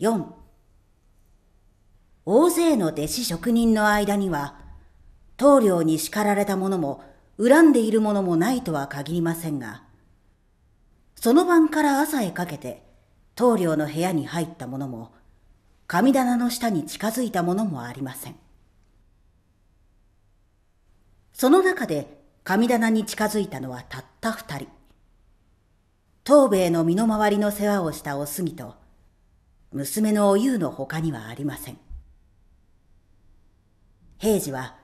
4大勢の弟子職人の間には棟梁に叱られた者も恨んでいる者もないとは限りませんがその晩から朝へかけて棟梁の部屋に入った者も神棚の下に近づいた者もありませんその中で神棚に近づいたのはたった二人東兵衛の身の回りの世話をしたお杉と娘のお優の他にはありません。平次は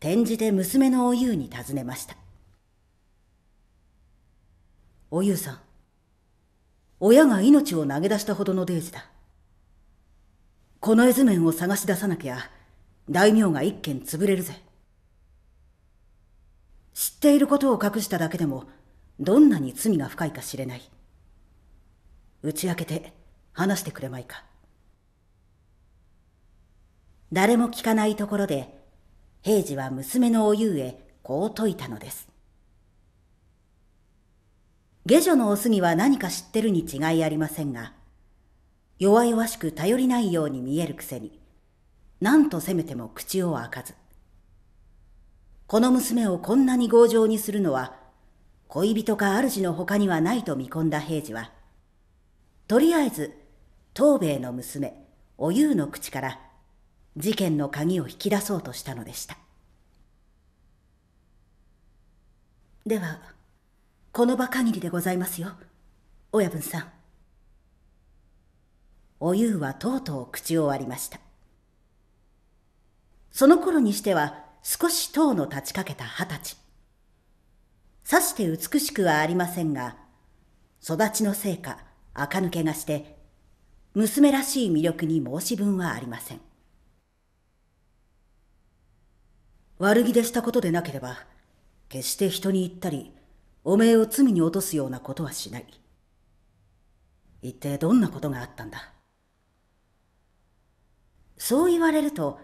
転じて娘のお優に尋ねました。おゆうさん、親が命を投げ出したほどのデイジだ。この絵図面を探し出さなきゃ、大名が一軒潰れるぜ。知っていることを隠しただけでも、どんなに罪が深いか知れない。打ち明けて、話してくれまいか。誰も聞かないところで、平次は娘のおゆうへこう説いたのです。下女のお杉は何か知ってるに違いありませんが、弱々しく頼りないように見えるくせに、何とせめても口を開かず。この娘をこんなに強情にするのは、恋人か主の他にはないと見込んだ平次は、とりあえず東兵衛の娘、おゆうの口から事件の鍵を引き出そうとしたのでした。では、この場限りでございますよ、親分さん。おゆうはとうとう口を割りました。その頃にしては少し塔の立ちかけた二十歳。さして美しくはありませんが、育ちのせいか、垢抜けがして、娘らしい魅力に申し分はありません。悪気でしたことでなければ、決して人に言ったり、おめえを罪に落とすようなことはしない。一体どんなことがあったんだそう言われると、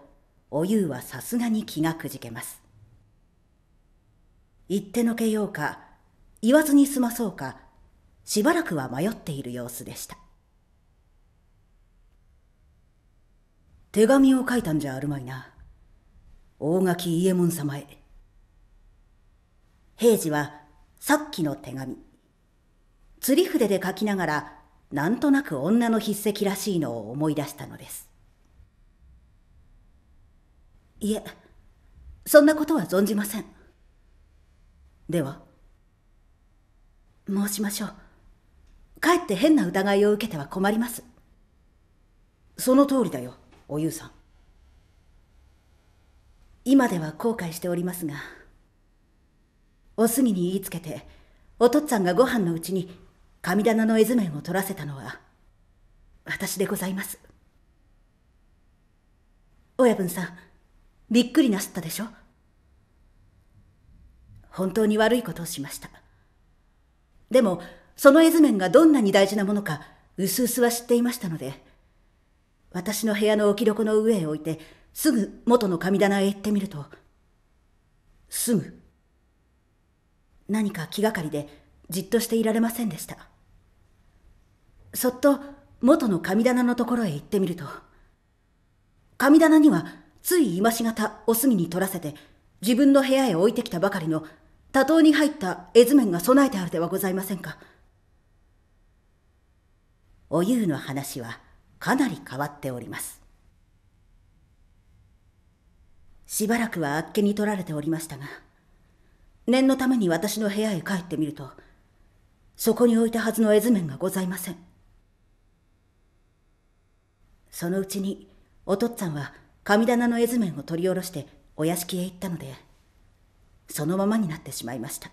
おゆうはさすがに気がくじけます。言ってのけようか、言わずに済まそうか、しばらくは迷っている様子でした。手紙を書いたんじゃあるまいな。大垣伊右衛門様へ。平次はさっきの手紙。釣り筆で書きながら、なんとなく女の筆跡らしいのを思い出したのです。いえ、そんなことは存じません。では申しましょう。かえって変な疑いを受けては困ります。その通りだよ。おゆうさん今では後悔しておりますがお墨に言いつけてお父っつぁんがご飯のうちに神棚の絵図面を取らせたのは私でございます親分さんびっくりなすったでしょ本当に悪いことをしましたでもその絵図面がどんなに大事なものかうすうすは知っていましたので私の部屋の置き床の上へ置いて、すぐ元の神棚へ行ってみると、すぐ。何か気がかりでじっとしていられませんでした。そっと元の神棚のところへ行ってみると、神棚にはつい今しがたお隅に取らせて自分の部屋へ置いてきたばかりの多頭に入った絵図面が備えてあるではございませんか。おゆうの話はかなり変わっております。しばらくはあっけに取られておりましたが、念のために私の部屋へ帰ってみると、そこに置いたはずの絵図面がございません。そのうちに、お父っつぁんは神棚の絵図面を取り下ろしてお屋敷へ行ったので、そのままになってしまいました。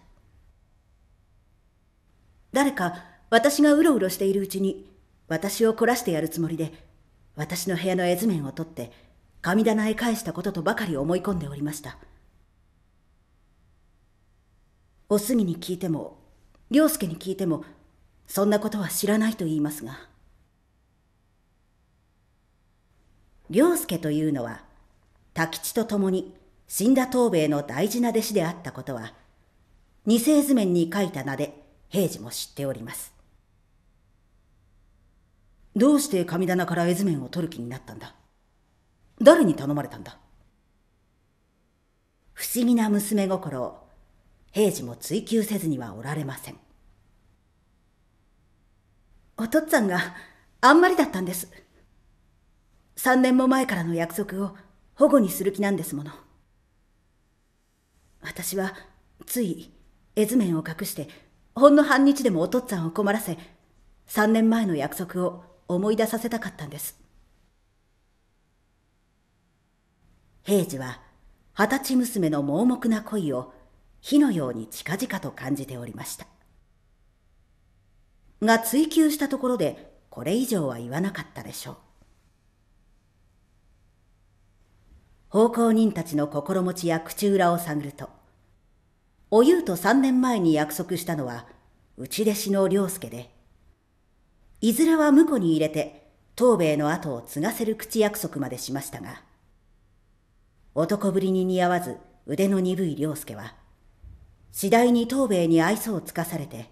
誰か私がうろうろしているうちに、私を凝らしてやるつもりで、私の部屋の絵図面を取って、神棚へ返したこととばかり思い込んでおりました。おすに聞いても、良介に聞いても、そんなことは知らないと言いますが。良介というのは、多吉と共に死んだ藤兵衛の大事な弟子であったことは、二世図面に書いた名で平次も知っております。どうして神棚から絵図面を取る気になったんだ誰に頼まれたんだ不思議な娘心を平次も追求せずにはおられませんお父っつぁんがあんまりだったんです三年も前からの約束を保護にする気なんですもの私はつい絵図面を隠してほんの半日でもお父っつぁんを困らせ三年前の約束を思い出させたかったんです。平次は二十歳娘の盲目な恋を火のように近々と感じておりました。が追求したところでこれ以上は言わなかったでしょう。奉公人たちの心持ちや口裏を探ると、おゆうと3年前に約束したのは、内弟子の良介で、いずれは婿に入れて、東兵衛の後を継がせる口約束までしましたが、男ぶりに似合わず腕の鈍い良介は、次第に東兵衛に愛想をつかされて、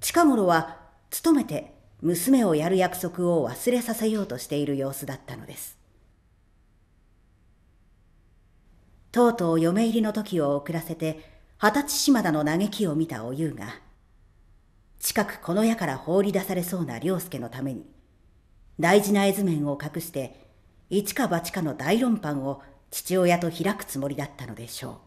近頃は勤めて娘をやる約束を忘れさせようとしている様子だったのです。とうとう嫁入りの時を遅らせて、二十歳島田の嘆きを見たおゆうが、近くこの矢から放り出されそうな良介のために、大事な絵図面を隠して、一か八かの大論判を父親と開くつもりだったのでしょう。